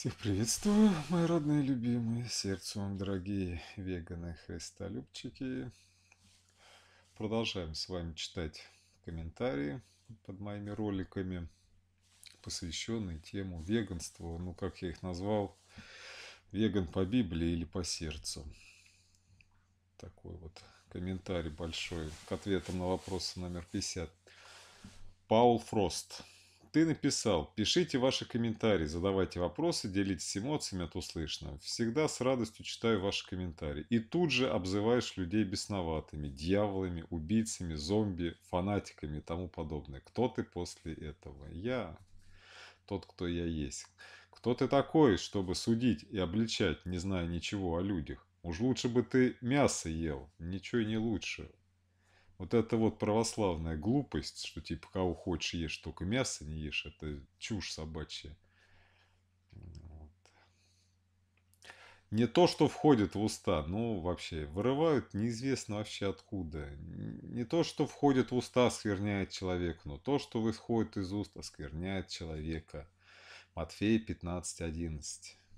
Всех приветствую, мои родные любимые, сердцу вам дорогие веганы христолюбчики. Продолжаем с вами читать комментарии под моими роликами, посвященные тему веганства, ну как я их назвал, веган по Библии или по сердцу. Такой вот комментарий большой к ответам на вопрос номер 50. Паул Фрост. Ты написал. Пишите ваши комментарии, задавайте вопросы, делитесь эмоциями от услышанного. Всегда с радостью читаю ваши комментарии. И тут же обзываешь людей бесноватыми, дьяволами, убийцами, зомби, фанатиками и тому подобное. Кто ты после этого? Я. Тот, кто я есть. Кто ты такой, чтобы судить и обличать, не зная ничего о людях? Уж лучше бы ты мясо ел, ничего не лучше. Вот это вот православная глупость, что типа кого хочешь ешь, только мясо не ешь, это чушь собачья. Вот. Не то, что входит в уста, ну вообще, вырывают неизвестно вообще откуда. Не то, что входит в уста, оскверняет человека, но то, что выходит из уст, оскверняет человека. Матфея 15.11.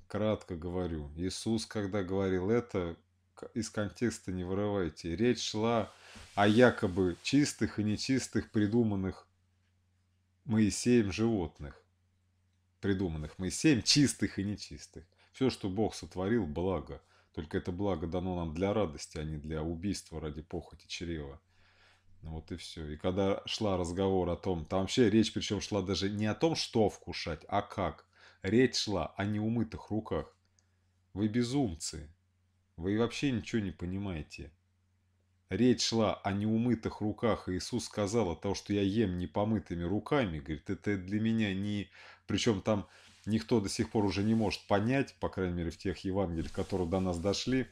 Кратко говорю, Иисус, когда говорил это, из контекста не вырывайте. Речь шла о якобы чистых и нечистых придуманных Моисеем животных. Придуманных Моисеем чистых и нечистых. Все, что Бог сотворил, благо. Только это благо дано нам для радости, а не для убийства ради похоти чрева. Ну вот и все. И когда шла разговор о том, там вообще речь причем шла даже не о том, что вкушать, а как. Речь шла о неумытых руках. Вы безумцы. Вы вообще ничего не понимаете. Речь шла о неумытых руках, и Иисус сказал о том, что я ем непомытыми руками. Говорит, это для меня не... Причем там никто до сих пор уже не может понять, по крайней мере в тех Евангелиях, которые до нас дошли,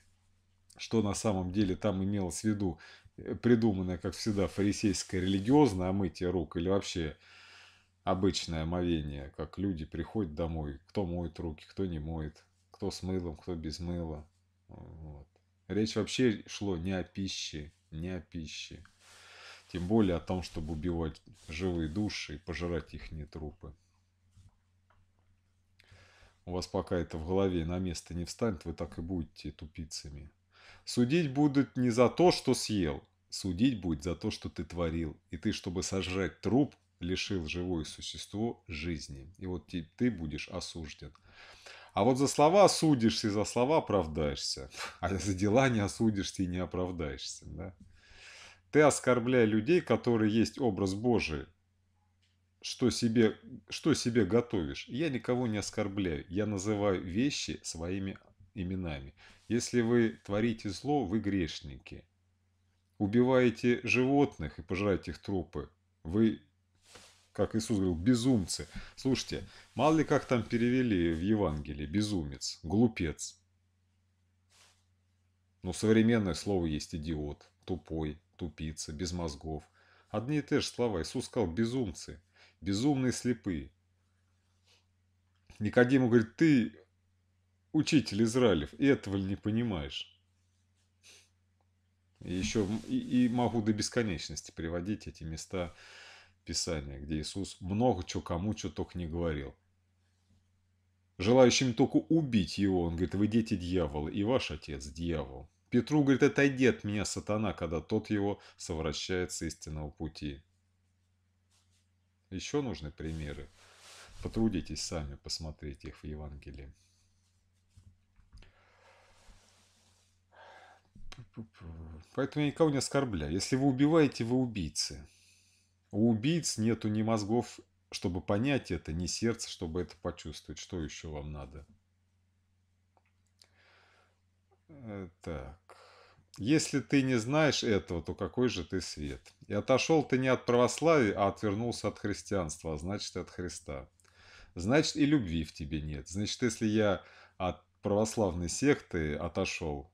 что на самом деле там имелось в виду э, придуманное, как всегда, фарисейское религиозное омытие рук или вообще обычное омовение, как люди приходят домой, кто моет руки, кто не моет, кто с мылом, кто без мыла, вот. Речь вообще шло не о пище, не о пище. Тем более о том, чтобы убивать живые души и пожирать их трупы. У вас пока это в голове на место не встанет, вы так и будете тупицами. Судить будут не за то, что съел, судить будет за то, что ты творил. И ты, чтобы сожрать труп, лишил живое существо жизни. И вот ты будешь осужден. А вот за слова осудишься и за слова оправдаешься. А за дела не осудишься и не оправдаешься. Да? Ты оскорбляй людей, которые есть образ Божий. Что себе, что себе готовишь? Я никого не оскорбляю. Я называю вещи своими именами. Если вы творите зло, вы грешники. Убиваете животных и пожираете их трупы. Вы как Иисус говорил, безумцы. Слушайте, мало ли как там перевели в Евангелии, безумец, глупец. Но современное слово есть идиот, тупой, тупица, без мозгов. Одни и те же слова. Иисус сказал безумцы, безумные слепые. Никодиму говорит, ты учитель Израилев, и этого ли не понимаешь? И еще и, и могу до бесконечности приводить эти места Писания, где Иисус много чего кому что только не говорил. Желающим только убить его, он говорит, вы дети дьявола, и ваш отец дьявол. Петру говорит, отойди от меня, сатана, когда тот его совращает с истинного пути. Еще нужны примеры. Потрудитесь сами посмотреть их в Евангелии. Поэтому я никого не оскорбляю. Если вы убиваете, вы убийцы. У убийц нету ни мозгов, чтобы понять это, ни сердца, чтобы это почувствовать. Что еще вам надо? Э, так. Если ты не знаешь этого, то какой же ты свет? И отошел ты не от православия, а отвернулся от христианства, а значит, от Христа. Значит, и любви в тебе нет. Значит, если я от православной секты отошел,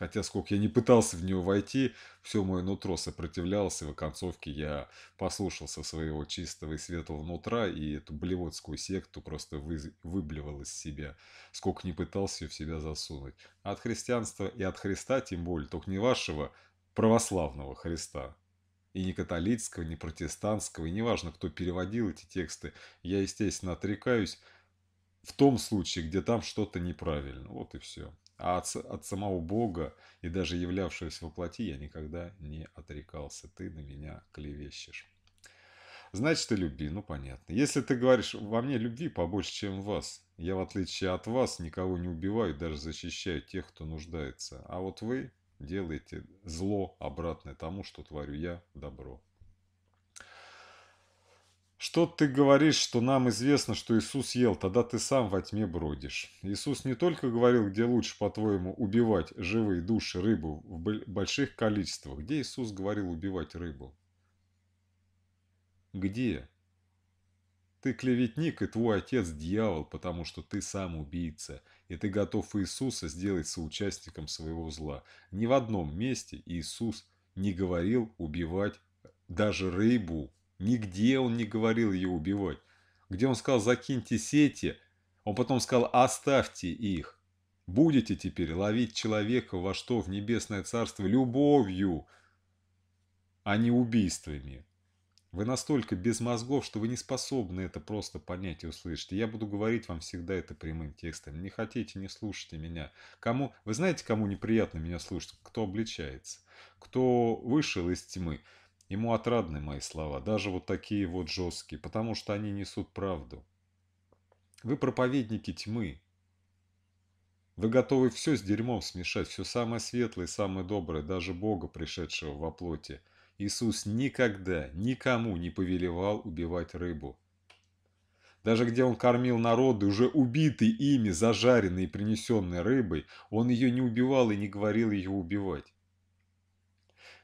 Хотя, сколько я не пытался в него войти, все мое нутро сопротивлялось, и в оконцовке я послушался своего чистого и светлого нутра, и эту блевотскую секту просто вы, выблевал из себя, сколько не пытался ее в себя засунуть. От христианства и от Христа, тем более, только не вашего православного Христа. И не католического, не протестантского, и неважно, кто переводил эти тексты, я, естественно, отрекаюсь в том случае, где там что-то неправильно. Вот и все а от, от самого Бога и даже являвшегося во я никогда не отрекался. Ты на меня клевещешь. Значит, ты люби, ну понятно. Если ты говоришь, во мне любви побольше, чем вас. Я, в отличие от вас, никого не убиваю, даже защищаю тех, кто нуждается. А вот вы делаете зло обратное тому, что творю я, добро. «Что ты говоришь, что нам известно, что Иисус ел, тогда ты сам во тьме бродишь?» Иисус не только говорил, где лучше, по-твоему, убивать живые души рыбу в больших количествах. Где Иисус говорил убивать рыбу? Где? Ты клеветник, и твой отец дьявол, потому что ты сам убийца, и ты готов Иисуса сделать соучастником своего зла. Ни в одном месте Иисус не говорил убивать даже рыбу Нигде он не говорил ее убивать. Где он сказал «закиньте сети», он потом сказал «оставьте их». Будете теперь ловить человека во что в небесное царство любовью, а не убийствами. Вы настолько без мозгов, что вы не способны это просто понять и услышать. я буду говорить вам всегда это прямым текстом. Не хотите, не слушайте меня. Кому, вы знаете, кому неприятно меня слушать? Кто обличается? Кто вышел из тьмы? Ему отрадны мои слова, даже вот такие вот жесткие, потому что они несут правду. Вы проповедники тьмы. Вы готовы все с дерьмом смешать, все самое светлое и самое доброе, даже Бога, пришедшего во плоти. Иисус никогда никому не повелевал убивать рыбу. Даже где он кормил народы, уже убитый ими, зажаренной и принесенной рыбой, он ее не убивал и не говорил ее убивать.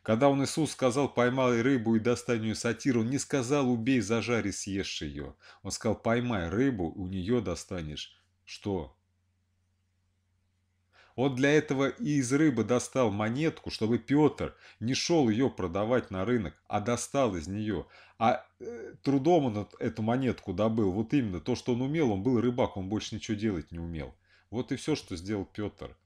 Когда он Иисус сказал «поймай рыбу и достань ее сатиру», он не сказал «убей, зажари, съешь ее». Он сказал «поймай рыбу, у нее достанешь». Что? Он для этого и из рыбы достал монетку, чтобы Петр не шел ее продавать на рынок, а достал из нее. А э, трудом он эту монетку добыл. Вот именно то, что он умел, он был рыбак, он больше ничего делать не умел. Вот и все, что сделал Петр.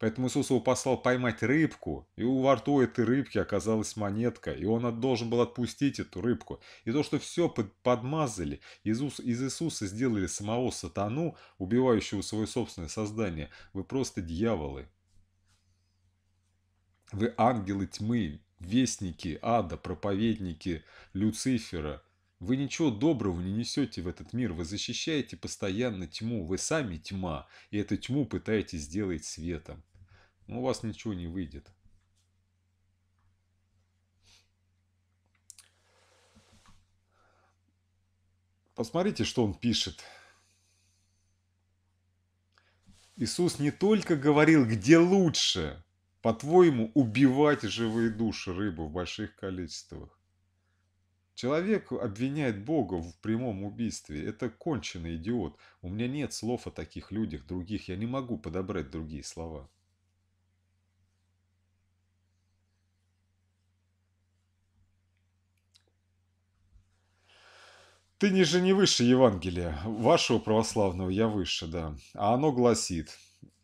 Поэтому Иисус его послал поймать рыбку, и у во рту этой рыбки оказалась монетка, и он должен был отпустить эту рыбку. И то, что все подмазали, Иисус, из Иисуса сделали самого сатану, убивающего свое собственное создание, вы просто дьяволы. Вы ангелы тьмы, вестники ада, проповедники Люцифера. Вы ничего доброго не несете в этот мир, вы защищаете постоянно тьму, вы сами тьма, и эту тьму пытаетесь сделать светом. Ну, у вас ничего не выйдет. Посмотрите, что он пишет. Иисус не только говорил, где лучше, по-твоему, убивать живые души рыбы в больших количествах. Человек обвиняет Бога в прямом убийстве. Это конченый идиот. У меня нет слов о таких людях других. Я не могу подобрать другие слова. Ты ниже не выше Евангелия, вашего православного я выше, да. А оно гласит,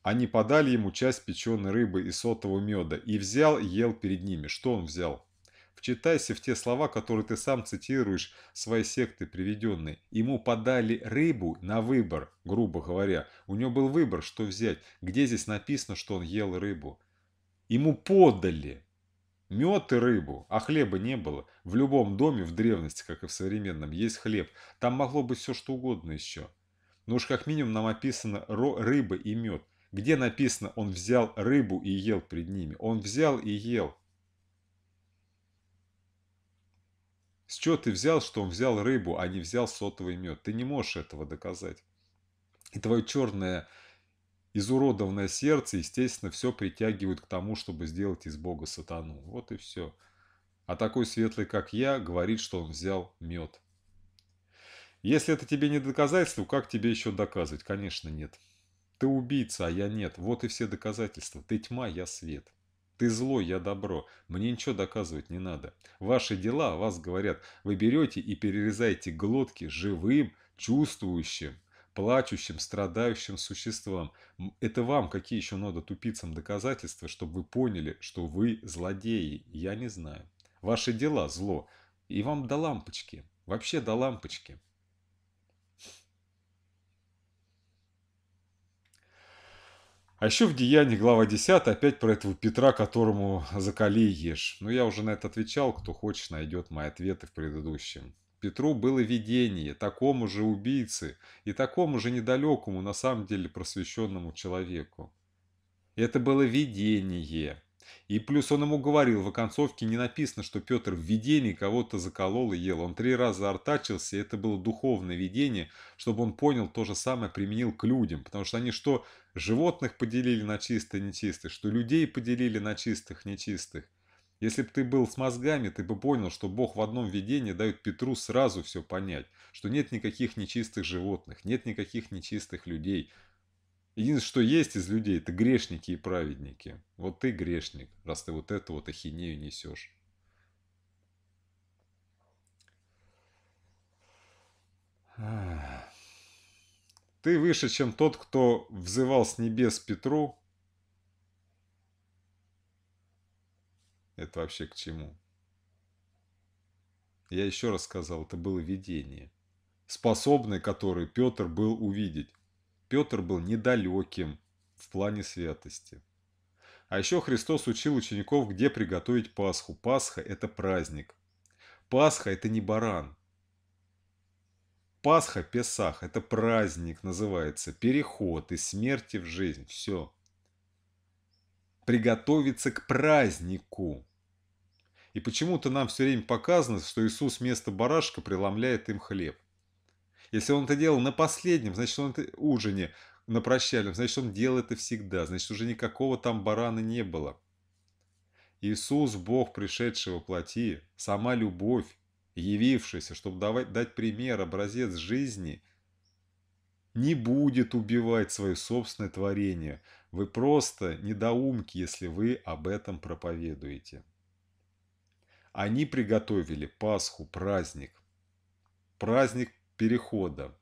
они подали ему часть печеной рыбы и сотового меда, и взял, ел перед ними. Что он взял? Вчитайся в те слова, которые ты сам цитируешь своей секты приведенной. Ему подали рыбу на выбор, грубо говоря. У него был выбор, что взять. Где здесь написано, что он ел рыбу? Ему подали. Мед и рыбу, а хлеба не было. В любом доме, в древности, как и в современном, есть хлеб. Там могло быть все что угодно еще. Но уж как минимум нам описано рыба и мед. Где написано «он взял рыбу и ел пред ними»? Он взял и ел. С чего ты взял, что он взял рыбу, а не взял сотовый мед? Ты не можешь этого доказать. И твое черное изуродованное сердце, естественно, все притягивают к тому, чтобы сделать из Бога сатану. Вот и все. А такой светлый, как я, говорит, что он взял мед. Если это тебе не доказательство, как тебе еще доказывать? Конечно, нет. Ты убийца, а я нет. Вот и все доказательства. Ты тьма, я свет. Ты зло, я добро. Мне ничего доказывать не надо. Ваши дела вас говорят. Вы берете и перерезаете глотки живым, чувствующим, плачущим, страдающим существам. Это вам какие еще надо тупицам доказательства, чтобы вы поняли, что вы злодеи? Я не знаю. Ваши дела – зло. И вам до лампочки. Вообще до лампочки. А еще в Деянии, глава 10, опять про этого Петра, которому закали ешь. Но ну, я уже на это отвечал, кто хочет, найдет мои ответы в предыдущем Петру было видение такому же убийце и такому же недалекому, на самом деле, просвещенному человеку. Это было видение. И плюс он ему говорил, в оконцовке не написано, что Петр в видении кого-то заколол и ел. Он три раза артачился, и это было духовное видение, чтобы он понял то же самое, применил к людям. Потому что они что, животных поделили на чистых, нечистые, что людей поделили на чистых, нечистых. Если бы ты был с мозгами, ты бы понял, что Бог в одном видении дает Петру сразу все понять, что нет никаких нечистых животных, нет никаких нечистых людей. Единственное, что есть из людей, это грешники и праведники. Вот ты грешник, раз ты вот эту вот ахинею несешь. Ты выше, чем тот, кто взывал с небес Петру, Это вообще к чему? Я еще раз сказал, это было видение, способное которое Петр был увидеть. Петр был недалеким в плане святости. А еще Христос учил учеников, где приготовить Пасху. Пасха – это праздник. Пасха – это не баран. Пасха – Песах – это праздник называется. Переход из смерти в жизнь. Все приготовиться к празднику. И почему-то нам все время показано, что Иисус вместо барашка преломляет им хлеб. Если он это делал на последнем, значит он это ужине, на прощальном, значит он делал это всегда, значит уже никакого там барана не было. Иисус, Бог, пришедший во плоти, сама любовь, явившаяся, чтобы давать, дать пример, образец жизни, не будет убивать свое собственное творение, вы просто недоумки, если вы об этом проповедуете. Они приготовили Пасху, праздник. Праздник перехода.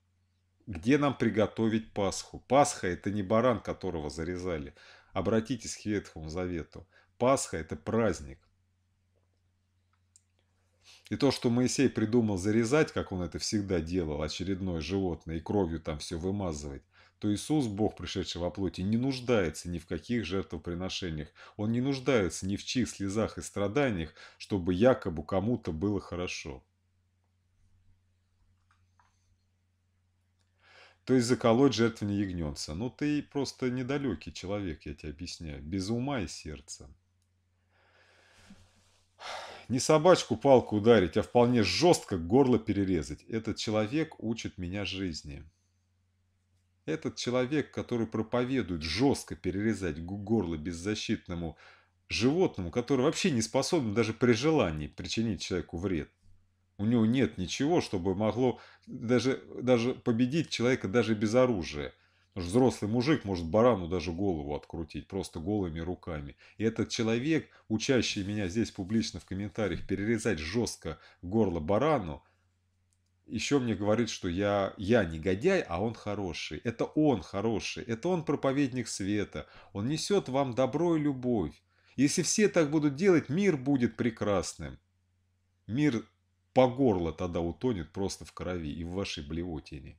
Где нам приготовить Пасху? Пасха – это не баран, которого зарезали. Обратитесь к Ветхому Завету. Пасха – это праздник. И то, что Моисей придумал зарезать, как он это всегда делал, очередное животное, и кровью там все вымазывать, то Иисус, Бог, пришедший во плоти, не нуждается ни в каких жертвоприношениях. Он не нуждается ни в чьих слезах и страданиях, чтобы якобы кому-то было хорошо. То есть заколоть жертвенный ягненца. Ну ты просто недалекий человек, я тебе объясняю. Без ума и сердца. Не собачку палку ударить, а вполне жестко горло перерезать. Этот человек учит меня жизни. Этот человек, который проповедует жестко перерезать горло беззащитному животному, который вообще не способен даже при желании причинить человеку вред. У него нет ничего, чтобы могло даже, даже победить человека даже без оружия. Взрослый мужик может барану даже голову открутить, просто голыми руками. И этот человек, учащий меня здесь публично в комментариях перерезать жестко горло барану, еще мне говорит, что я, я негодяй, а он хороший. Это он хороший, это он проповедник света. Он несет вам добро и любовь. Если все так будут делать, мир будет прекрасным. Мир по горло тогда утонет просто в крови и в вашей блевотине.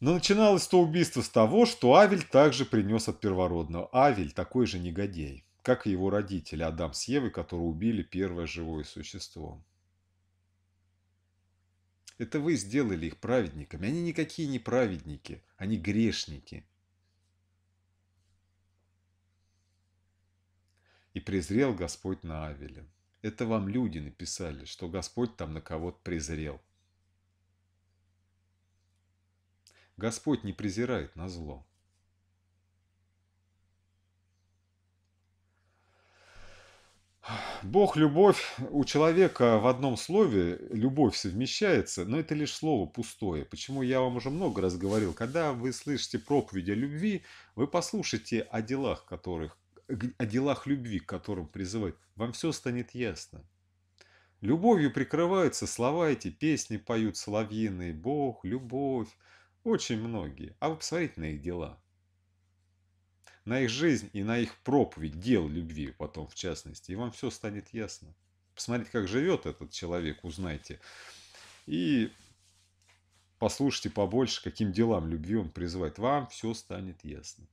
Но начиналось то убийство с того, что Авель также принес от первородного. Авель такой же негодяй как и его родители Адам с Евой, которые убили первое живое существо. Это вы сделали их праведниками. Они никакие не праведники, они грешники. И презрел Господь на Авеля. Это вам люди написали, что Господь там на кого-то презрел. Господь не презирает на зло. Бог, любовь. У человека в одном слове любовь совмещается, но это лишь слово пустое. Почему я вам уже много раз говорил, когда вы слышите проповедь о любви, вы послушайте о делах, которых, о делах любви, к которым призывают, Вам все станет ясно. Любовью прикрываются слова эти, песни поют соловьиные, Бог, любовь, очень многие. А вы посмотрите на их дела на их жизнь и на их проповедь дел любви потом в частности, и вам все станет ясно. Посмотрите, как живет этот человек, узнайте. И послушайте побольше, каким делам любви он призывает. Вам все станет ясно.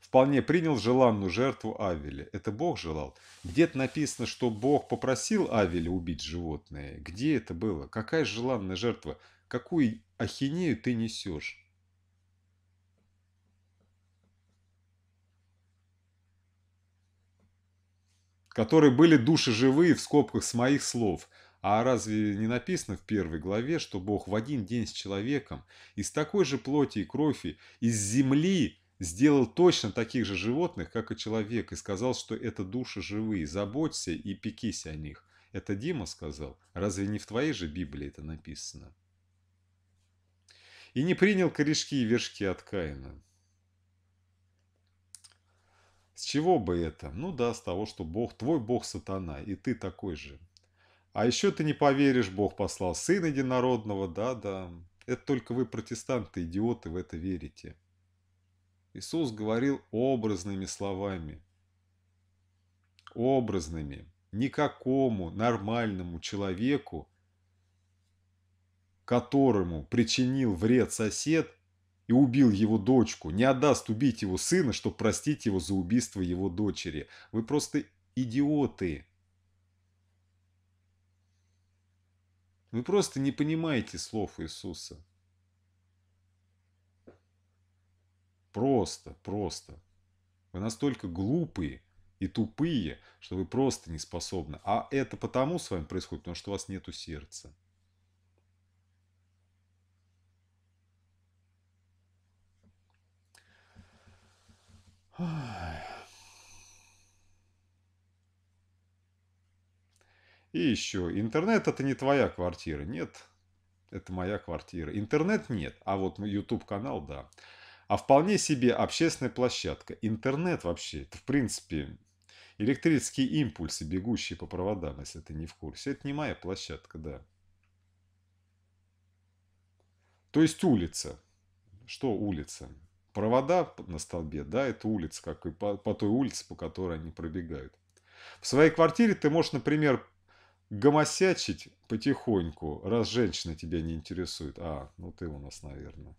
Вполне принял желанную жертву Авеля. Это Бог желал. Где-то написано, что Бог попросил Авеля убить животное. Где это было? Какая желанная жертва? Какую ахинею ты несешь? которые были души живые в скобках с моих слов. А разве не написано в первой главе, что Бог в один день с человеком из такой же плоти и крови, из земли сделал точно таких же животных, как и человек, и сказал, что это души живые, заботься и пекись о них. Это Дима сказал. Разве не в твоей же Библии это написано? И не принял корешки и вершки от Каина. С чего бы это? Ну да, с того, что Бог, твой Бог сатана, и ты такой же. А еще ты не поверишь, Бог послал Сына Единородного, да-да. Это только вы, протестанты, идиоты, в это верите. Иисус говорил образными словами. Образными. Никакому нормальному человеку, которому причинил вред сосед, и убил его дочку, не отдаст убить его сына, чтобы простить его за убийство его дочери. Вы просто идиоты. Вы просто не понимаете слов Иисуса. Просто, просто. Вы настолько глупые и тупые, что вы просто не способны. А это потому с вами происходит, потому что у вас нету сердца. И еще, интернет это не твоя квартира, нет, это моя квартира. Интернет нет, а вот YouTube канал да. А вполне себе общественная площадка. Интернет вообще, это в принципе электрические импульсы, бегущие по проводам, если ты не в курсе. Это не моя площадка, да. То есть улица. Что улица? провода на столбе, да, это улица, как и по, по той улице, по которой они пробегают. В своей квартире ты можешь, например, гомосячить потихоньку, раз женщина тебя не интересует. А, ну ты у нас, наверное,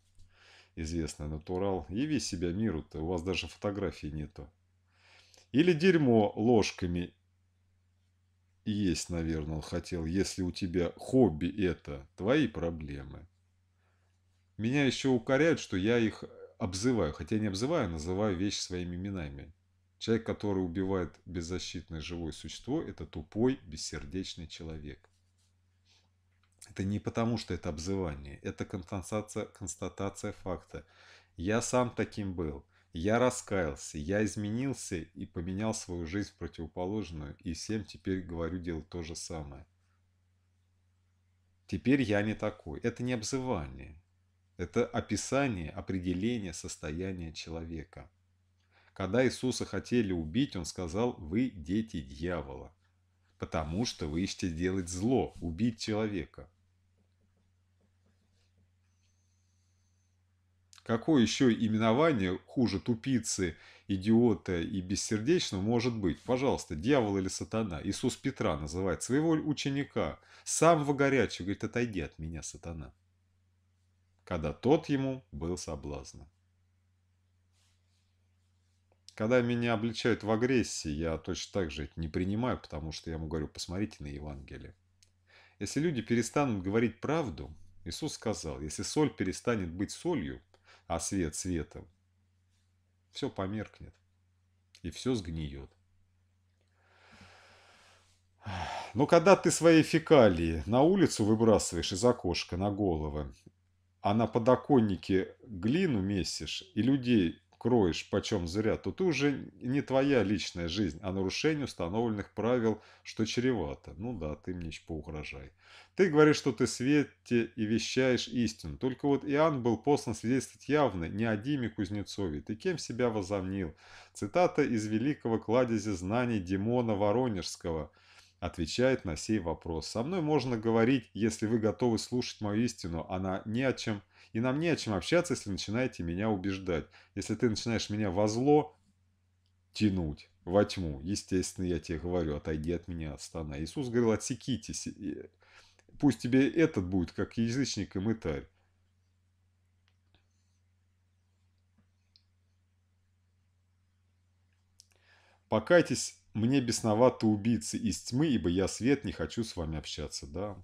известный натурал. Яви себя миру-то, у вас даже фотографии нету. Или дерьмо ложками есть, наверное, он хотел, если у тебя хобби это, твои проблемы. Меня еще укоряют, что я их э, обзываю, хотя не обзываю, а называю вещи своими именами. Человек, который убивает беззащитное живое существо, это тупой, бессердечный человек. Это не потому, что это обзывание, это констатация, констатация факта. Я сам таким был. Я раскаялся, я изменился и поменял свою жизнь в противоположную, и всем теперь говорю делать то же самое. Теперь я не такой. Это не обзывание. Это описание, определение состояния человека. Когда Иисуса хотели убить, он сказал, вы дети дьявола, потому что вы ищете делать зло, убить человека. Какое еще именование хуже тупицы, идиота и бессердечного может быть? Пожалуйста, дьявол или сатана. Иисус Петра называет своего ученика, самого горячего, говорит, отойди от меня, сатана когда тот ему был соблазна. Когда меня обличают в агрессии, я точно так же это не принимаю, потому что я ему говорю, посмотрите на Евангелие. Если люди перестанут говорить правду, Иисус сказал, если соль перестанет быть солью, а свет светом, все померкнет и все сгниет. Но когда ты свои фекалии на улицу выбрасываешь из окошка на головы а на подоконнике глину месишь и людей кроешь почем зря, то ты уже не твоя личная жизнь, а нарушение установленных правил, что чревато. Ну да, ты мне поугрожай. Ты говоришь, что ты свете и вещаешь истину. Только вот Иоанн был послан свидетельствовать явно не о Диме Кузнецове. Ты кем себя возомнил? Цитата из великого кладези знаний Димона Воронежского – отвечает на сей вопрос. Со мной можно говорить, если вы готовы слушать мою истину, она не о чем, и нам не о чем общаться, если начинаете меня убеждать. Если ты начинаешь меня во зло тянуть, во тьму, естественно, я тебе говорю, отойди от меня, отстана. Иисус говорил, отсекитесь, пусть тебе этот будет, как язычник и мытарь. Покайтесь мне бесновато убийцы из тьмы, ибо я свет, не хочу с вами общаться, да?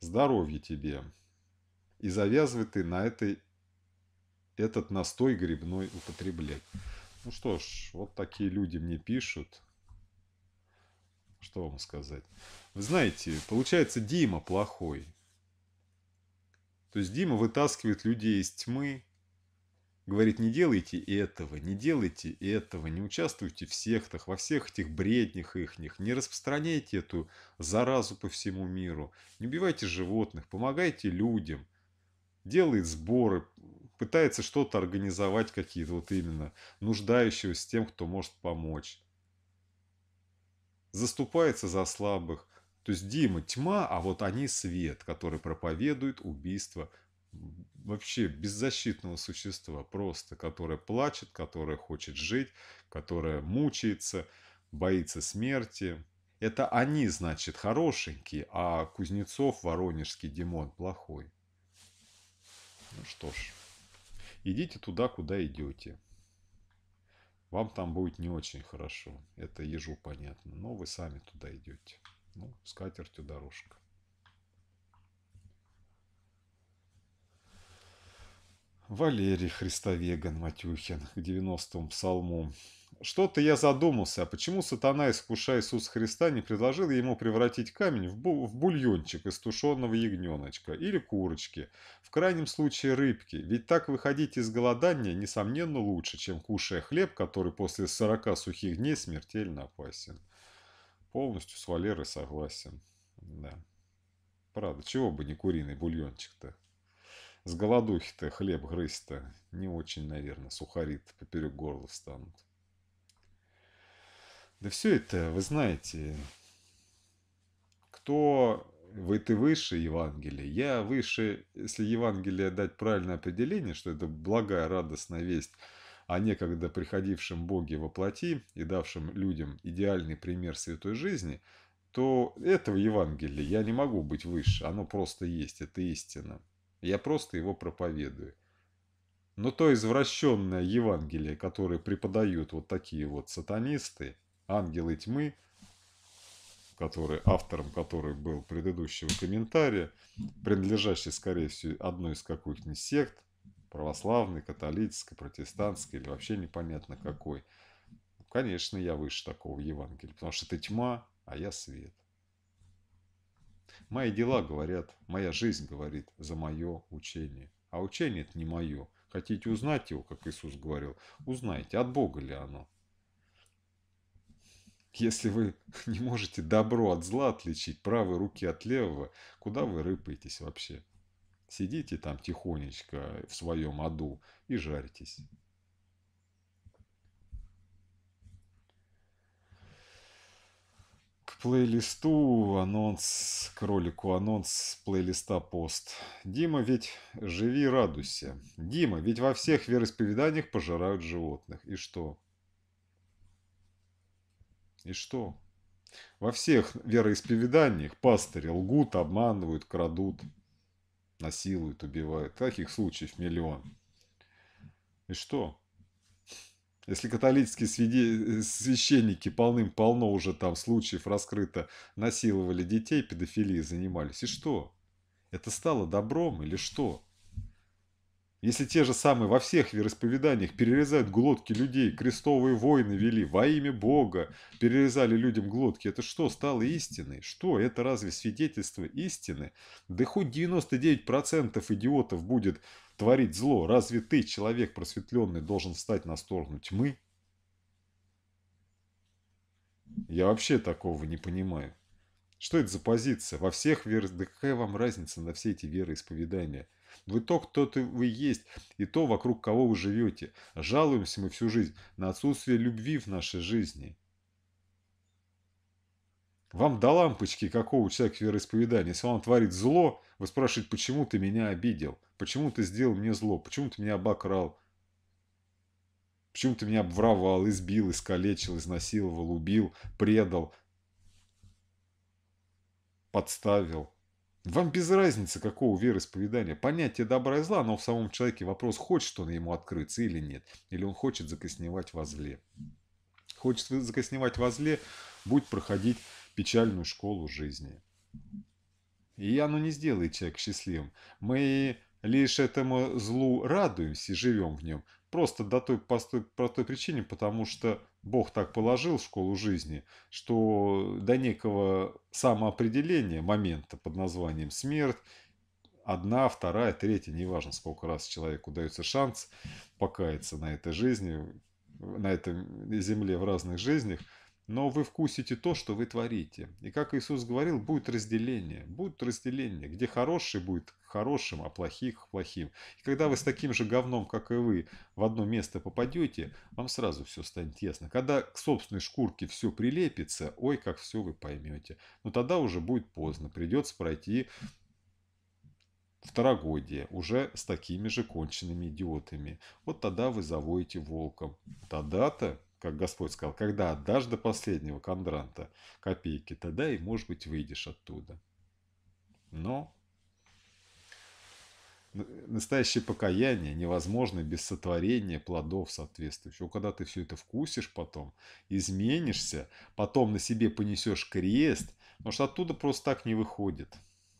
Здоровья тебе. И завязывай ты на этой, этот настой грибной употреблять. Ну что ж, вот такие люди мне пишут. Что вам сказать? Вы знаете, получается Дима плохой. То есть Дима вытаскивает людей из тьмы, говорит, не делайте этого, не делайте этого, не участвуйте в сектах, во всех этих бреднях ихних, не распространяйте эту заразу по всему миру, не убивайте животных, помогайте людям, делает сборы, пытается что-то организовать какие-то вот именно нуждающегося тем, кто может помочь. Заступается за слабых. То есть Дима тьма, а вот они свет, который проповедует убийство вообще беззащитного существа просто, которое плачет, которое хочет жить, которое мучается, боится смерти. Это они, значит, хорошенькие, а Кузнецов, Воронежский, Димон плохой. Ну что ж, идите туда, куда идете. Вам там будет не очень хорошо. Это ежу понятно. Но вы сами туда идете. Ну, скатертью дорожка. Валерий Христовеган Матюхин к 90-му псалму. Что-то я задумался, а почему сатана, искушая Иисуса Христа, не предложил ему превратить камень в, бу в бульончик из тушеного ягненочка или курочки, в крайнем случае рыбки, ведь так выходить из голодания, несомненно, лучше, чем кушая хлеб, который после 40 сухих дней смертельно опасен. Полностью с Валерой согласен, да. Правда, чего бы не куриный бульончик-то? С голодухи-то хлеб грызть-то не очень, наверное, сухари поперек горла встанут. Да все это, вы знаете, кто вы ты выше Евангелия, я выше, если Евангелие дать правильное определение, что это благая, радостная весть о некогда приходившем Боге воплоти и давшем людям идеальный пример святой жизни, то этого Евангелия я не могу быть выше, оно просто есть, это истина. Я просто его проповедую. Но то извращенное Евангелие, которое преподают вот такие вот сатанисты, ангелы тьмы, которые автором который был предыдущего комментария, принадлежащий, скорее всего, одной из каких-нибудь сект, православной, католической, протестантской или вообще непонятно какой. Конечно, я выше такого Евангелия, потому что ты тьма, а я свет. Мои дела говорят, моя жизнь говорит за мое учение. А учение это не мое. Хотите узнать его, как Иисус говорил? Узнайте, от Бога ли оно. Если вы не можете добро от зла отличить, правой руки от левого, куда вы рыпаетесь вообще? Сидите там тихонечко в своем аду и жаритесь. к плейлисту анонс, к ролику анонс плейлиста пост. Дима, ведь живи, радуйся. Дима, ведь во всех вероисповеданиях пожирают животных. И что? И что? Во всех вероисповеданиях пастыри лгут, обманывают, крадут, насилуют, убивают. Таких случаев миллион. И что? Если католические свяди... Э, священники полным-полно уже там случаев раскрыто насиловали детей, педофилией занимались, и что? Это стало добром или что? Если те же самые во всех вероисповеданиях перерезают глотки людей, крестовые войны вели во имя Бога, перерезали людям глотки, это что, стало истиной? Что, это разве свидетельство истины? Да хоть 99% идиотов будет творить зло, разве ты, человек просветленный, должен встать на сторону тьмы? Я вообще такого не понимаю. Что это за позиция? Во всех вер... Да какая вам разница на все эти вероисповедания? Вы то, кто ты, вы есть, и то, вокруг кого вы живете. Жалуемся мы всю жизнь на отсутствие любви в нашей жизни. Вам до лампочки какого человека вероисповедания. Если вам творит зло, вы спрашиваете, почему ты меня обидел? Почему ты сделал мне зло? Почему ты меня обокрал? Почему ты меня обворовал, избил, искалечил, изнасиловал, убил, предал, подставил? Вам без разницы, какого вероисповедания. Понятие добра и зла, но в самом человеке вопрос, хочет он ему открыться или нет. Или он хочет закосневать во зле. Хочет закосневать во зле, будет проходить печальную школу жизни. И оно не сделает человека счастливым. Мы лишь этому злу радуемся и живем в нем. Просто до той, по той, по той причине, потому что Бог так положил школу жизни, что до некого самоопределения момента под названием смерть, одна, вторая, третья, неважно сколько раз человеку дается шанс покаяться на этой жизни, на этой земле в разных жизнях, но вы вкусите то, что вы творите. И как Иисус говорил, будет разделение, будет разделение, где хороший будет хорошим, а плохих – плохим. И когда вы с таким же говном, как и вы, в одно место попадете, вам сразу все станет ясно. Когда к собственной шкурке все прилепится, ой, как все вы поймете. Но тогда уже будет поздно, придется пройти второгодие, уже с такими же конченными идиотами. Вот тогда вы завоете волком. Тогда-то как Господь сказал, когда отдашь до последнего кондранта копейки, тогда и, может быть, выйдешь оттуда. Но настоящее покаяние невозможно без сотворения плодов соответствующего. Когда ты все это вкусишь потом, изменишься, потом на себе понесешь крест, потому что оттуда просто так не выходит.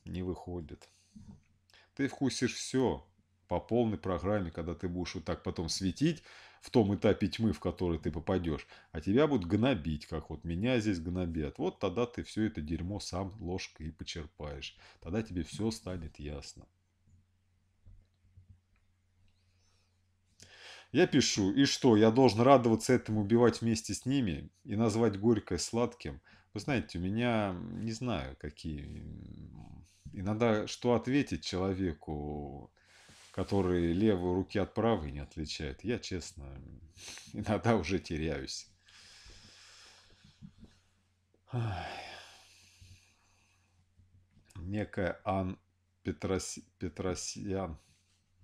Не выходит. Ты вкусишь все по полной программе, когда ты будешь вот так потом светить, в том этапе тьмы, в который ты попадешь, а тебя будут гнобить, как вот меня здесь гнобят. Вот тогда ты все это дерьмо сам ложкой и почерпаешь. Тогда тебе все станет ясно. Я пишу, и что, я должен радоваться этому, убивать вместе с ними и назвать горькое сладким? Вы знаете, у меня, не знаю, какие... Иногда что ответить человеку, которые левую руки от правой не отличают, я, честно, иногда уже теряюсь. Некая Ан Петрос... Петросян,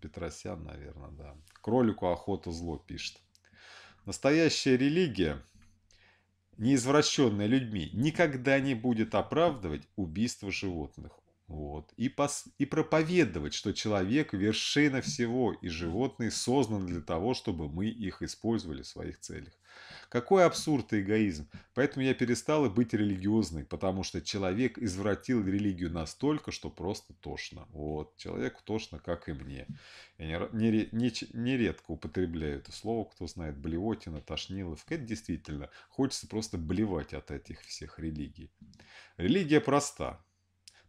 Петросян, наверное, да. Кролику охота зло пишет. Настоящая религия, неизвращенная людьми, никогда не будет оправдывать убийство животных. Вот. И, пос... и проповедовать, что человек – вершина всего, и животные созданы для того, чтобы мы их использовали в своих целях. Какой абсурд и эгоизм. Поэтому я перестала быть религиозной, потому что человек извратил религию настолько, что просто тошно. Вот. Человеку тошно, как и мне. Я нередко не, не, не употребляю это слово, кто знает, блевотина, тошниловка. Это действительно, хочется просто блевать от этих всех религий. Религия проста.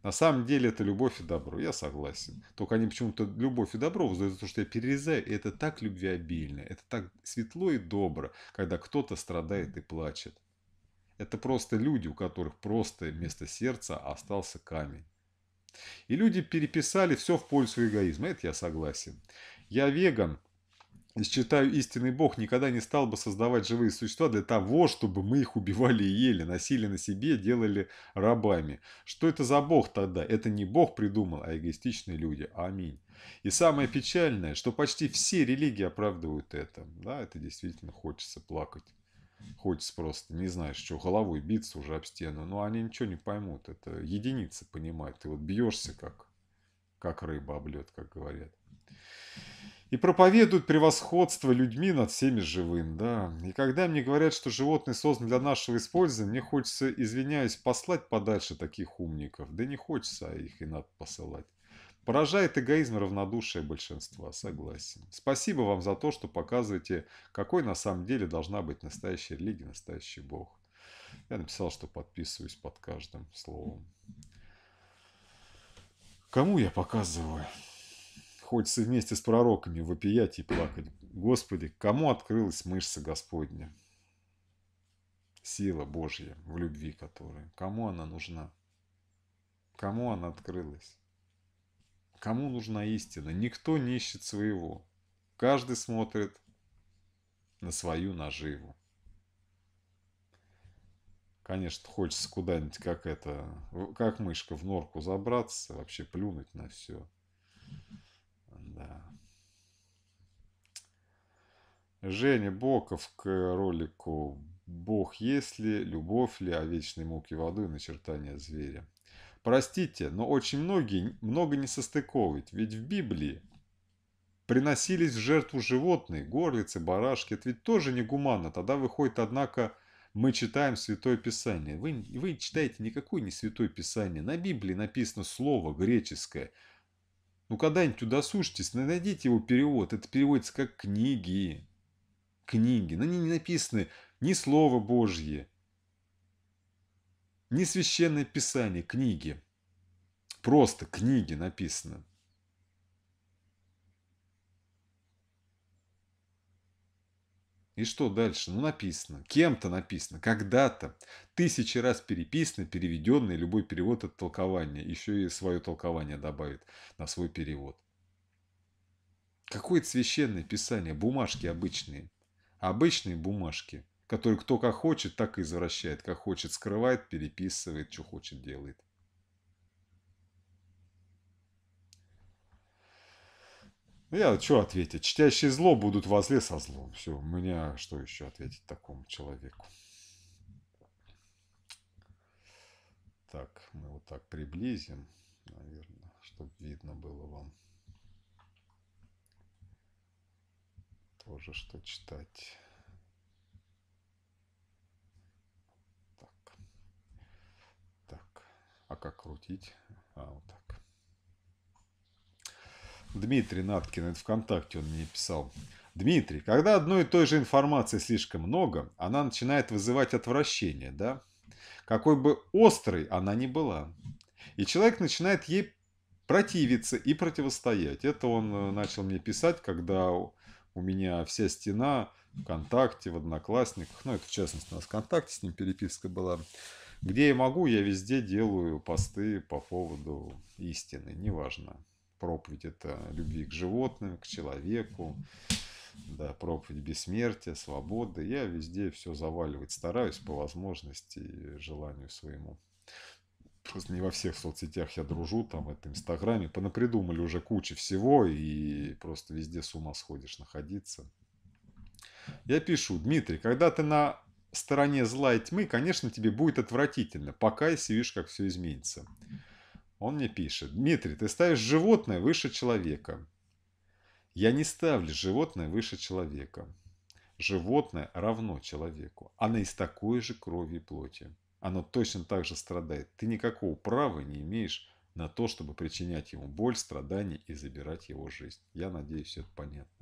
На самом деле это любовь и добро, я согласен. Только они почему-то любовь и добро из-за то, что я перерезаю, и это так любвеобильно, это так светло и добро, когда кто-то страдает и плачет. Это просто люди, у которых просто вместо сердца остался камень. И люди переписали все в пользу эгоизма. Это я согласен. Я веган, и считаю, истинный Бог никогда не стал бы создавать живые существа для того, чтобы мы их убивали и ели, носили на себе, делали рабами. Что это за Бог тогда? Это не Бог придумал, а эгоистичные люди. Аминь. И самое печальное, что почти все религии оправдывают это. Да, это действительно хочется плакать. Хочется просто, не знаешь, что, головой биться уже об стену. Но они ничего не поймут. Это единицы понимают. Ты вот бьешься как, как рыба об как говорят и проповедуют превосходство людьми над всеми живым, да. И когда мне говорят, что животные созданы для нашего использования, мне хочется, извиняюсь, послать подальше таких умников. Да не хочется, а их и надо посылать. Поражает эгоизм равнодушие большинства, согласен. Спасибо вам за то, что показываете, какой на самом деле должна быть настоящая религия, настоящий бог. Я написал, что подписываюсь под каждым словом. Кому я показываю? Хочется вместе с пророками вопиять и плакать. Господи, кому открылась мышца Господня? Сила Божья в любви которой, Кому она нужна? Кому она открылась? Кому нужна истина? Никто не ищет своего. Каждый смотрит на свою наживу. Конечно, хочется куда-нибудь как это, как мышка в норку забраться, вообще плюнуть на все. Да. Женя Боков к ролику «Бог есть ли, любовь ли, о а вечной муке в и начертания зверя». Простите, но очень многие много не состыковывают, ведь в Библии приносились в жертву животные, горлицы, барашки. Это ведь тоже негуманно. Тогда выходит, однако, мы читаем Святое Писание. Вы, вы читаете никакое не Святое Писание. На Библии написано слово греческое – ну, когда-нибудь удосужьтесь, найдите его перевод. Это переводится как книги. Книги. На ней не написаны ни Слово Божье, ни Священное Писание. Книги. Просто книги написаны. И что дальше? Ну, написано. Кем-то написано. Когда-то. Тысячи раз переписано, переведенное. Любой перевод – от толкования Еще и свое толкование добавит на свой перевод. Какое это священное писание? Бумажки обычные. Обычные бумажки, которые кто как хочет, так и извращает. Как хочет, скрывает, переписывает, что хочет, делает. Я что ответить? Чтящие зло будут возле со злом. Все, у меня что еще ответить такому человеку? Так, мы вот так приблизим, наверное, чтобы видно было вам. Тоже что читать. Так. Так. А как крутить? А, вот так. Дмитрий Наткин, это ВКонтакте он мне писал. Дмитрий, когда одной и той же информации слишком много, она начинает вызывать отвращение, да? Какой бы острой она ни была. И человек начинает ей противиться и противостоять. Это он э, начал мне писать, когда у меня вся стена ВКонтакте, в Одноклассниках, ну это в частности у нас ВКонтакте с ним переписка была, где я могу, я везде делаю посты по поводу истины, неважно проповедь это любви к животным, к человеку, да, проповедь бессмертия, свободы. Я везде все заваливать стараюсь по возможности и желанию своему. Просто не во всех соцсетях я дружу, там это Инстаграме. Понапридумали уже куча всего, и просто везде с ума сходишь находиться. Я пишу, Дмитрий, когда ты на стороне зла и тьмы, конечно, тебе будет отвратительно, пока если видишь, как все изменится. Он мне пишет, Дмитрий, ты ставишь животное выше человека. Я не ставлю животное выше человека. Животное равно человеку. Оно из такой же крови и плоти. Оно точно так же страдает. Ты никакого права не имеешь на то, чтобы причинять ему боль, страдания и забирать его жизнь. Я надеюсь, все это понятно.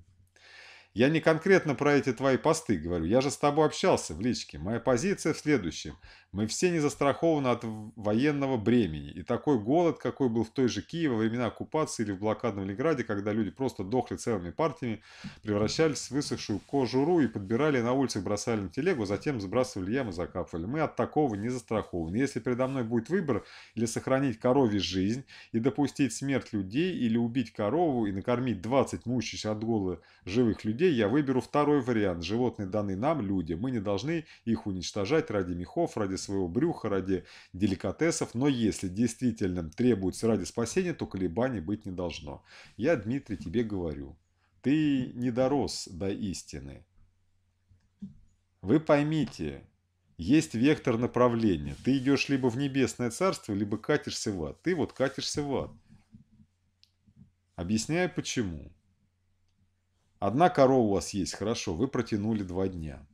Я не конкретно про эти твои посты говорю. Я же с тобой общался в личке. Моя позиция в следующем. Мы все не застрахованы от военного бремени. И такой голод, какой был в той же Киеве во времена оккупации или в блокадном Ленинграде, когда люди просто дохли целыми партиями, превращались в высохшую кожуру и подбирали на улицах, бросали на телегу, затем сбрасывали ямы, закапывали. Мы от такого не застрахованы. Если передо мной будет выбор или сохранить коровью жизнь и допустить смерть людей, или убить корову и накормить 20 мучающих от голода живых людей, людей я выберу второй вариант. Животные даны нам, люди. Мы не должны их уничтожать ради мехов, ради своего брюха, ради деликатесов. Но если действительно требуется ради спасения, то колебаний быть не должно. Я, Дмитрий, тебе говорю. Ты не дорос до истины. Вы поймите, есть вектор направления. Ты идешь либо в небесное царство, либо катишься в ад. Ты вот катишься в ад. Объясняю почему. Одна корова у вас есть, хорошо, вы протянули два дня.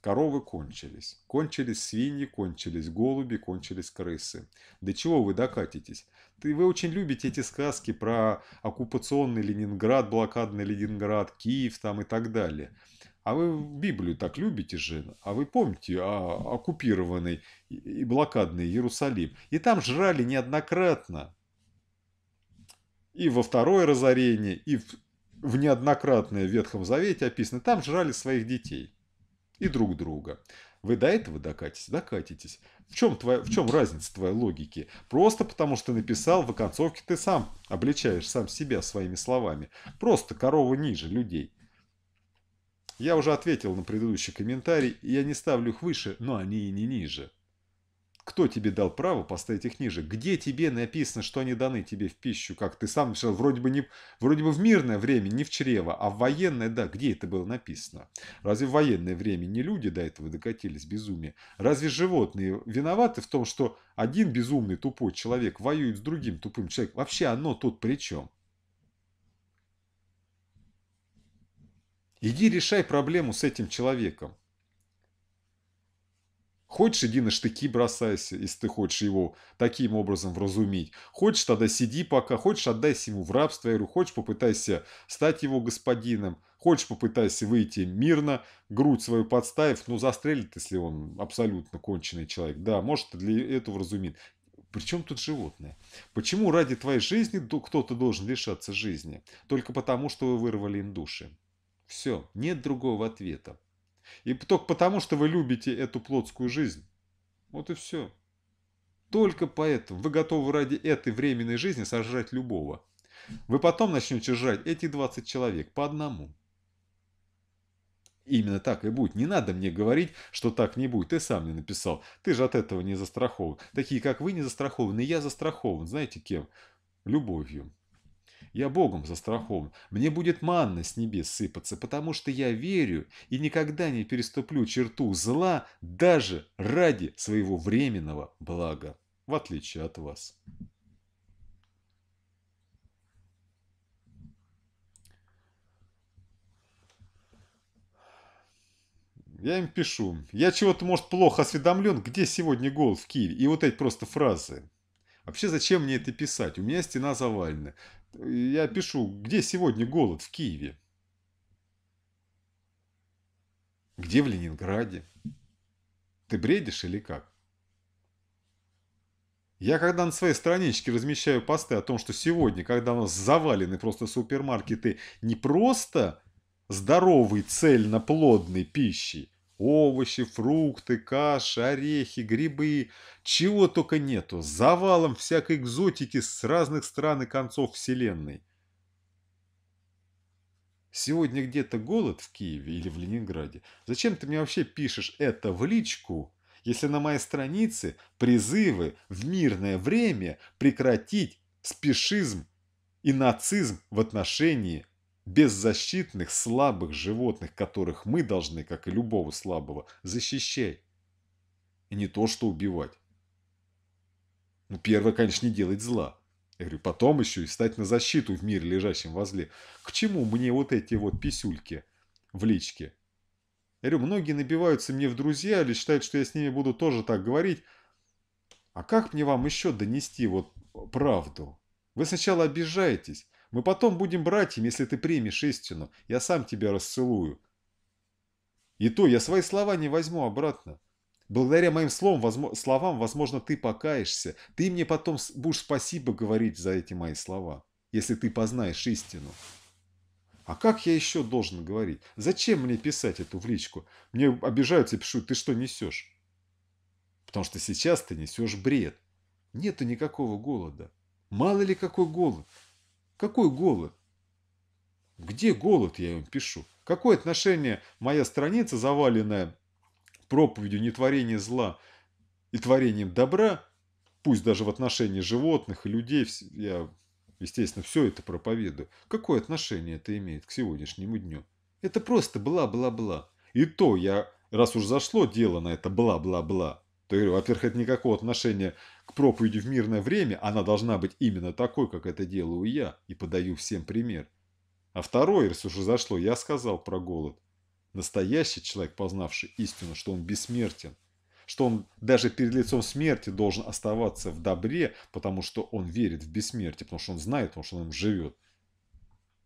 Коровы кончились. Кончились свиньи, кончились голуби, кончились крысы. До чего вы докатитесь? Ты, вы очень любите эти сказки про оккупационный Ленинград, блокадный Ленинград, Киев там и так далее. А вы Библию так любите же, а вы помните о а, оккупированный и блокадный Иерусалим. И там жрали неоднократно. И во второе разорение, и в в неоднократное в Ветхом Завете описано, там жрали своих детей и друг друга. Вы до этого докатитесь? Докатитесь. В чем, твоя, в чем разница твоей логики? Просто потому, что написал в оконцовке, ты сам обличаешь сам себя своими словами. Просто корова ниже людей. Я уже ответил на предыдущий комментарий, и я не ставлю их выше, но они и не ниже. Кто тебе дал право поставить их ниже? Где тебе написано, что они даны тебе в пищу? Как ты сам написал, вроде бы, не, вроде бы в мирное время, не в чрево, а в военное, да, где это было написано? Разве в военное время не люди до этого докатились безумие? Разве животные виноваты в том, что один безумный тупой человек воюет с другим тупым человеком? Вообще оно тут при чем? Иди решай проблему с этим человеком. Хочешь, иди на штыки бросайся, если ты хочешь его таким образом вразумить. Хочешь, тогда сиди пока, хочешь, отдайся ему в рабство, я говорю, хочешь, попытайся стать его господином, хочешь, попытайся выйти мирно, грудь свою подставив, ну застрелит, если он абсолютно конченый человек. Да, может, для этого вразумит. Причем тут животное? Почему ради твоей жизни кто-то должен лишаться жизни? Только потому, что вы вырвали им души. Все, нет другого ответа. И только потому, что вы любите эту плотскую жизнь. Вот и все. Только поэтому вы готовы ради этой временной жизни сожрать любого. Вы потом начнете жрать эти 20 человек по одному. Именно так и будет. Не надо мне говорить, что так не будет. Ты сам мне написал. Ты же от этого не застрахован. Такие, как вы, не застрахованы. Я застрахован. Знаете кем? Любовью. Я Богом застрахован. Мне будет манна с небес сыпаться, потому что я верю и никогда не переступлю черту зла даже ради своего временного блага, в отличие от вас. Я им пишу. Я чего-то, может, плохо осведомлен, где сегодня гол в Киеве. И вот эти просто фразы. Вообще, зачем мне это писать? У меня стена завалена. Я пишу, где сегодня голод в Киеве? Где в Ленинграде? Ты бредишь или как? Я когда на своей страничке размещаю посты о том, что сегодня, когда у нас завалены просто супермаркеты не просто здоровой, цельноплодной пищей, Овощи, фрукты, каши, орехи, грибы. Чего только нету. С завалом всякой экзотики с разных стран и концов вселенной. Сегодня где-то голод в Киеве или в Ленинграде. Зачем ты мне вообще пишешь это в личку, если на моей странице призывы в мирное время прекратить спешизм и нацизм в отношении беззащитных, слабых животных, которых мы должны, как и любого слабого, защищать. И не то, что убивать. Ну, первое, конечно, не делать зла. Я говорю, потом еще и стать на защиту в мире, лежащем возле. К чему мне вот эти вот писюльки в личке? Я говорю, многие набиваются мне в друзья или считают, что я с ними буду тоже так говорить. А как мне вам еще донести вот правду? Вы сначала обижаетесь, мы потом будем братьями, если ты примешь истину. Я сам тебя расцелую. И то я свои слова не возьму обратно. Благодаря моим словам, возможно, словам, возможно, ты покаешься. Ты мне потом будешь спасибо говорить за эти мои слова, если ты познаешь истину. А как я еще должен говорить? Зачем мне писать эту вличку? Мне обижаются и пишут, ты что несешь? Потому что сейчас ты несешь бред. Нету никакого голода. Мало ли какой голод. Какой голод? Где голод, я им пишу? Какое отношение моя страница, заваленная проповедью нетворения зла и творением добра, пусть даже в отношении животных и людей, я, естественно, все это проповедую, какое отношение это имеет к сегодняшнему дню? Это просто бла-бла-бла. И то я, раз уж зашло дело на это бла-бла-бла, то говорю, во-первых, это никакого отношения к проповеди в мирное время, она должна быть именно такой, как это делаю я, и подаю всем пример. А второе, раз уже зашло, я сказал про голод. Настоящий человек, познавший истину, что он бессмертен, что он даже перед лицом смерти должен оставаться в добре, потому что он верит в бессмертие, потому что он знает, потому что он им живет.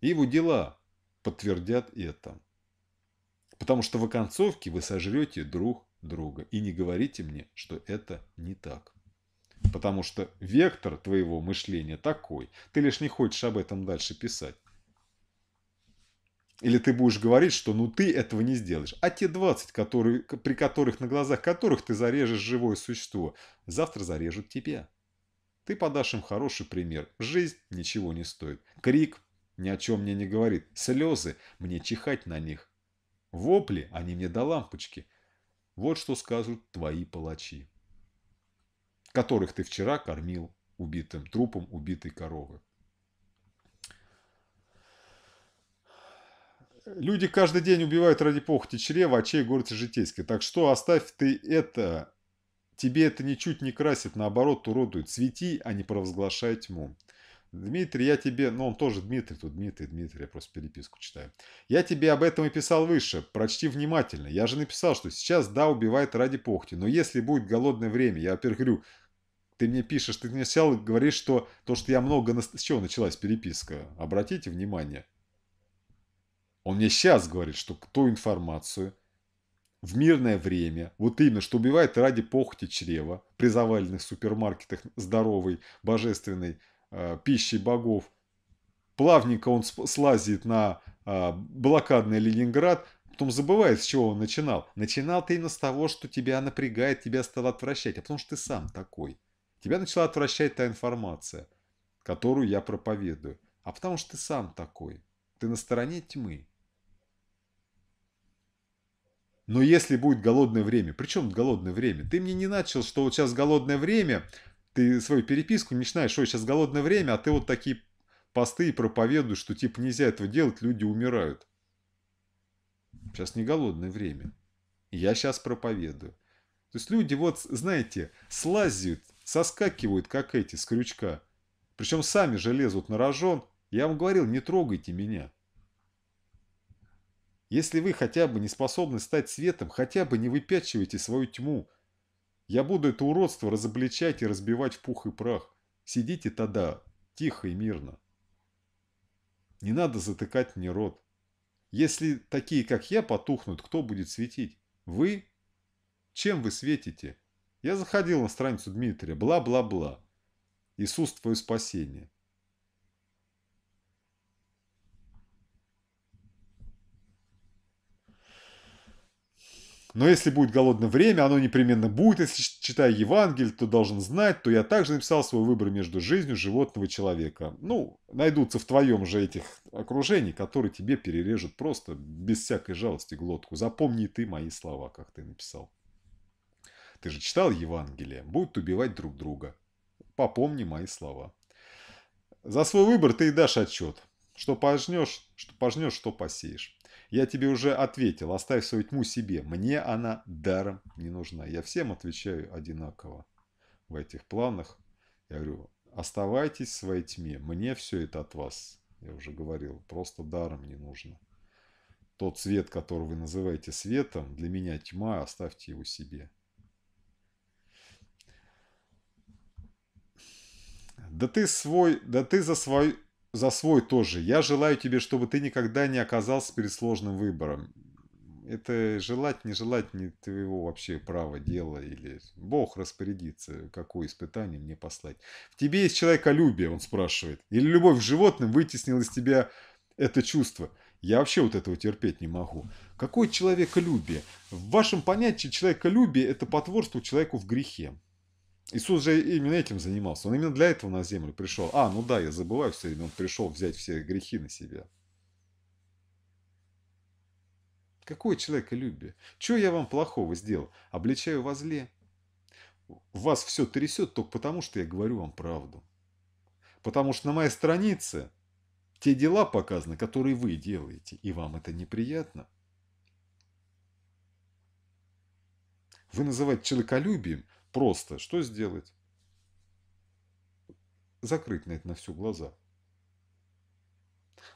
И его дела подтвердят это. Потому что в оконцовке вы сожрете друг друга. И не говорите мне, что это не так. Потому что вектор твоего мышления такой. Ты лишь не хочешь об этом дальше писать. Или ты будешь говорить, что ну ты этого не сделаешь. А те 20, которые, при которых, на глазах которых ты зарежешь живое существо, завтра зарежут тебя. Ты подашь им хороший пример. Жизнь ничего не стоит. Крик ни о чем мне не говорит. Слезы, мне чихать на них. Вопли, они мне до лампочки. Вот что скажут твои палачи, которых ты вчера кормил убитым трупом убитой коровы. Люди каждый день убивают ради похоти чрева, а чей город житейской. Так что оставь ты это. Тебе это ничуть не красит, наоборот, уродует. Свети, а не провозглашай тьму. Дмитрий, я тебе... Ну, он тоже Дмитрий, тут Дмитрий, Дмитрий, я просто переписку читаю. Я тебе об этом и писал выше, прочти внимательно. Я же написал, что сейчас, да, убивает ради похти, но если будет голодное время, я, во-первых, говорю, ты мне пишешь, ты мне сел и говоришь, что то, что я много... С чего началась переписка? Обратите внимание. Он мне сейчас говорит, что ту информацию в мирное время, вот именно, что убивает ради похоти чрева при заваленных супермаркетах здоровый божественный Э, пищей богов. Плавненько он слазит на э, блокадный Ленинград, потом забывает, с чего он начинал. Начинал ты именно с того, что тебя напрягает, тебя стало отвращать, а потому что ты сам такой. Тебя начала отвращать та информация, которую я проповедую. А потому что ты сам такой. Ты на стороне тьмы. Но если будет голодное время, причем голодное время? Ты мне не начал, что вот сейчас голодное время, ты свою переписку не начинаешь, ой, сейчас голодное время, а ты вот такие посты проповедуешь, что типа нельзя этого делать, люди умирают. Сейчас не голодное время. Я сейчас проповедую. То есть люди вот, знаете, слазят, соскакивают, как эти, с крючка. Причем сами же лезут на рожон. Я вам говорил, не трогайте меня. Если вы хотя бы не способны стать светом, хотя бы не выпячивайте свою тьму – я буду это уродство разобличать и разбивать в пух и прах. Сидите тогда, тихо и мирно. Не надо затыкать мне рот. Если такие, как я, потухнут, кто будет светить? Вы? Чем вы светите? Я заходил на страницу Дмитрия. Бла-бла-бла. Иисус твое спасение. Но если будет голодное время, оно непременно будет. Если читая Евангелие, то должен знать, то я также написал свой выбор между жизнью животного и человека. Ну, найдутся в твоем же этих окружении, которые тебе перережут просто без всякой жалости глотку. Запомни ты мои слова, как ты написал. Ты же читал Евангелие. Будут убивать друг друга. Попомни мои слова. За свой выбор ты и дашь отчет. Что пожнешь, что пожнешь, что посеешь. Я тебе уже ответил, оставь свою тьму себе. Мне она даром не нужна. Я всем отвечаю одинаково в этих планах. Я говорю, оставайтесь в своей тьме. Мне все это от вас, я уже говорил, просто даром не нужно. Тот свет, который вы называете светом, для меня тьма, оставьте его себе. Да ты свой, да ты за свой, за свой тоже. Я желаю тебе, чтобы ты никогда не оказался перед сложным выбором. Это желать, не желать, не твоего вообще права, дела или Бог распорядится, какое испытание мне послать. В тебе есть человеколюбие, он спрашивает. Или любовь к животным вытеснила из тебя это чувство. Я вообще вот этого терпеть не могу. Какое человеколюбие? В вашем понятии человеколюбие – это потворство человеку в грехе. Иисус же именно этим занимался. Он именно для этого на землю пришел. А, ну да, я забываю все время, он пришел взять все грехи на себя. Какое человеколюбие? Чего я вам плохого сделал? Обличаю во зле. Вас все трясет только потому, что я говорю вам правду. Потому что на моей странице те дела показаны, которые вы делаете, и вам это неприятно. Вы называете человеколюбием – просто что сделать? Закрыть на это на все глаза.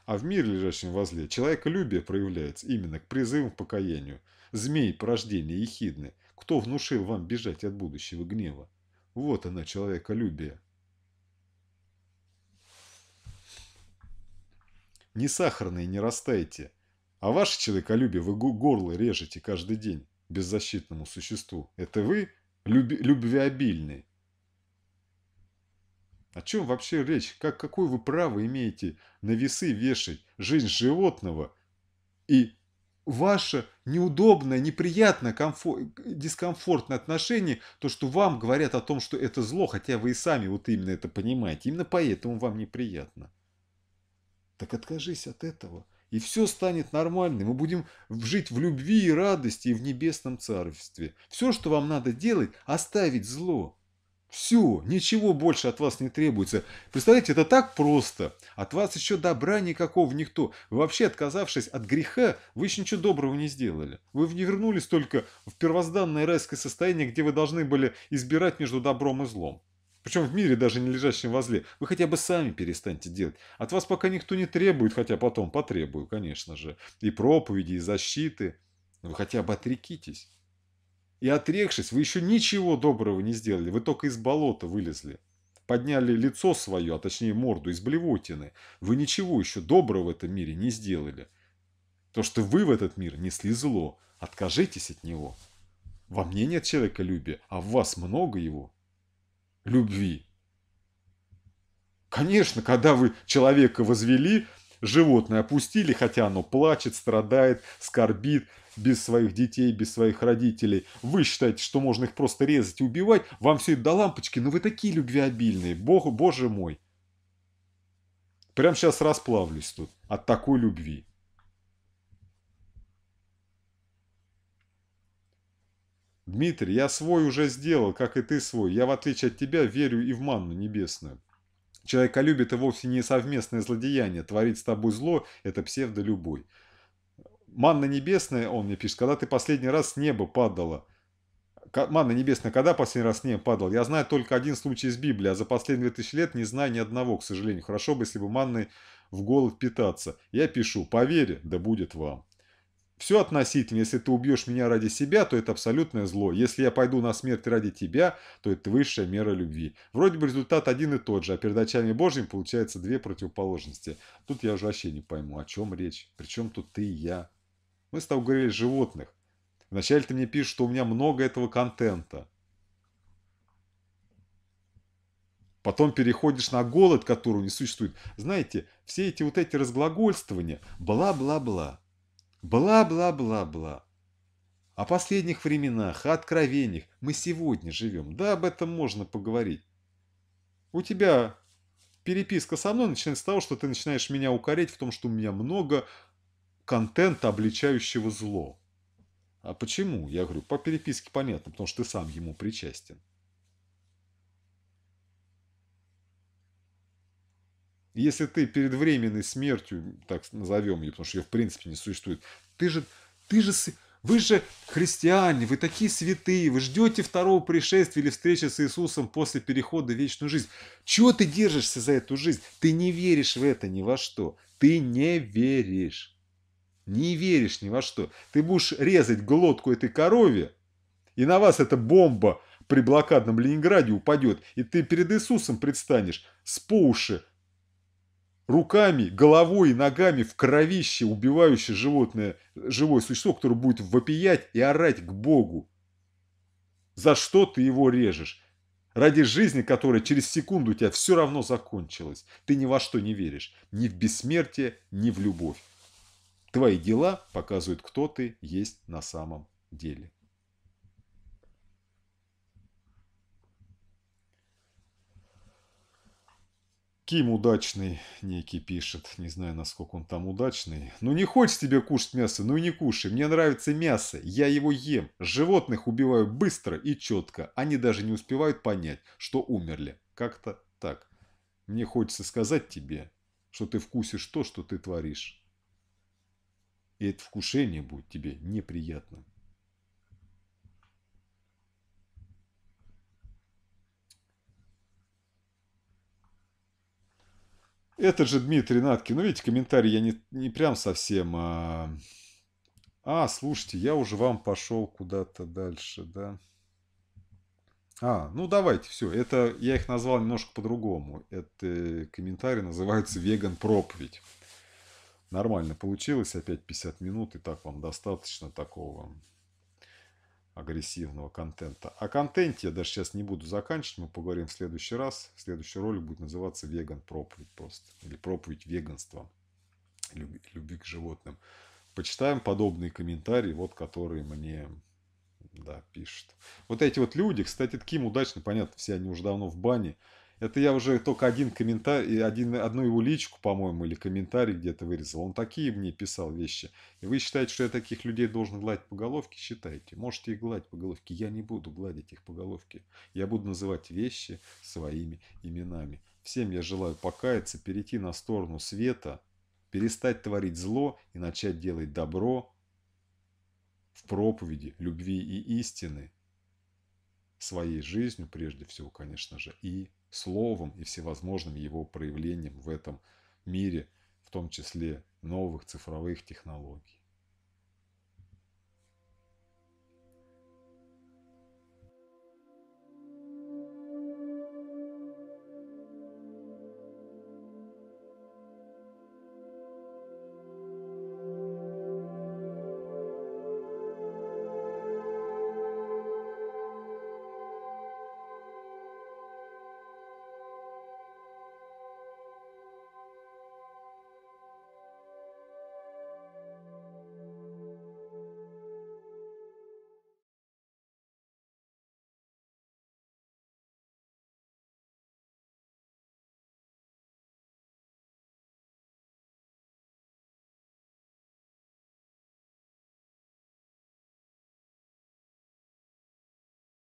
А в мире, лежащем возле, человеколюбие проявляется именно к призывам к покаянию. Змей порождения ехидны. Кто внушил вам бежать от будущего гнева? Вот она, человеколюбие. Не сахарные не растайте, а ваше человеколюбие вы горло режете каждый день беззащитному существу. Это вы люб, любвеобильны. О чем вообще речь? Как, какое вы право имеете на весы вешать жизнь животного и ваше неудобное, неприятное, дискомфортное отношение, то, что вам говорят о том, что это зло, хотя вы и сами вот именно это понимаете, именно поэтому вам неприятно. Так откажись от этого и все станет нормально. Мы будем жить в любви и радости и в небесном царстве. Все, что вам надо делать, оставить зло. Все, ничего больше от вас не требуется. Представляете, это так просто. От вас еще добра никакого никто. Вы вообще, отказавшись от греха, вы еще ничего доброго не сделали. Вы не вернулись только в первозданное райское состояние, где вы должны были избирать между добром и злом. Причем в мире даже не лежащем возле. Вы хотя бы сами перестаньте делать. От вас пока никто не требует, хотя потом потребую, конечно же. И проповеди, и защиты. Но вы хотя бы отрекитесь. И отрекшись, вы еще ничего доброго не сделали. Вы только из болота вылезли. Подняли лицо свое, а точнее морду, из блевотины. Вы ничего еще доброго в этом мире не сделали. То, что вы в этот мир несли зло, откажитесь от него. Во мне нет человеколюбия, а в вас много его любви. Конечно, когда вы человека возвели, животное опустили, хотя оно плачет, страдает, скорбит, без своих детей, без своих родителей. Вы считаете, что можно их просто резать и убивать, вам все это до лампочки, но ну вы такие любвеобильные, Бог, боже мой. Прям сейчас расплавлюсь тут от такой любви. Дмитрий, я свой уже сделал, как и ты свой. Я, в отличие от тебя, верю и в манну небесную. Человека любит и вовсе не совместное злодеяние. Творить с тобой зло – это псевдолюбовь. Манна небесная, он мне пишет, когда ты последний раз с неба падала. Манна небесная, когда последний раз с неба падал? Я знаю только один случай из Библии, а за последние 2000 лет не знаю ни одного, к сожалению. Хорошо бы, если бы манной в голод питаться. Я пишу, поверь, да будет вам. Все относительно. Если ты убьешь меня ради себя, то это абсолютное зло. Если я пойду на смерть ради тебя, то это высшая мера любви. Вроде бы результат один и тот же, а перед очами Божьими получается две противоположности. Тут я уже вообще не пойму, о чем речь. Причем тут ты и я. Мы с тобой говорили животных. Вначале ты мне пишешь, что у меня много этого контента. Потом переходишь на голод, которого не существует. Знаете, все эти вот эти разглагольствования, бла-бла-бла. Бла-бла-бла-бла. О последних временах, о откровениях мы сегодня живем. Да, об этом можно поговорить. У тебя переписка со мной начинается с того, что ты начинаешь меня укорять в том, что у меня много контента, обличающего зло. А почему? Я говорю, по переписке понятно, потому что ты сам ему причастен. Если ты перед временной смертью, так назовем ее, потому что ее в принципе не существует, ты же, ты же, вы же христиане, вы такие святые, вы ждете второго пришествия или встречи с Иисусом после перехода в вечную жизнь. Чего ты держишься за эту жизнь? Ты не веришь в это ни во что. Ты не веришь. Не веришь ни во что. Ты будешь резать глотку этой корове, и на вас эта бомба при блокадном Ленинграде упадет, и ты перед Иисусом предстанешь с по уши руками, головой и ногами в кровище убивающее животное, живое существо, которое будет вопиять и орать к Богу. За что ты его режешь? Ради жизни, которая через секунду у тебя все равно закончилась. Ты ни во что не веришь. Ни в бессмертие, ни в любовь. Твои дела показывают, кто ты есть на самом деле. Ким удачный некий пишет. Не знаю, насколько он там удачный. Ну не хочешь тебе кушать мясо, ну и не кушай. Мне нравится мясо, я его ем. Животных убиваю быстро и четко. Они даже не успевают понять, что умерли. Как-то так. Мне хочется сказать тебе, что ты вкусишь то, что ты творишь. И это вкушение будет тебе неприятным. Это же Дмитрий Наткин. Ну, видите, комментарий я не, не прям совсем... А... а, слушайте, я уже вам пошел куда-то дальше, да? А, ну давайте, все. Это я их назвал немножко по-другому. Это комментарий называется «Веган проповедь». Нормально получилось, опять 50 минут, и так вам достаточно такого агрессивного контента. О контенте я даже сейчас не буду заканчивать, мы поговорим в следующий раз. Следующий ролик будет называться «Веган проповедь» просто. Или «Проповедь веганства. Любви, любви к животным». Почитаем подобные комментарии, вот которые мне да, пишут. Вот эти вот люди, кстати, таким удачно, понятно, все они уже давно в бане. Это я уже только один комментарий, один, одну его личку, по-моему, или комментарий где-то вырезал. Он такие мне писал вещи. И вы считаете, что я таких людей должен гладить по головке? Считайте. Можете их гладить по головке. Я не буду гладить их по головке. Я буду называть вещи своими именами. Всем я желаю покаяться, перейти на сторону света, перестать творить зло и начать делать добро в проповеди любви и истины своей жизнью, прежде всего, конечно же, и словом и всевозможным его проявлением в этом мире, в том числе новых цифровых технологий.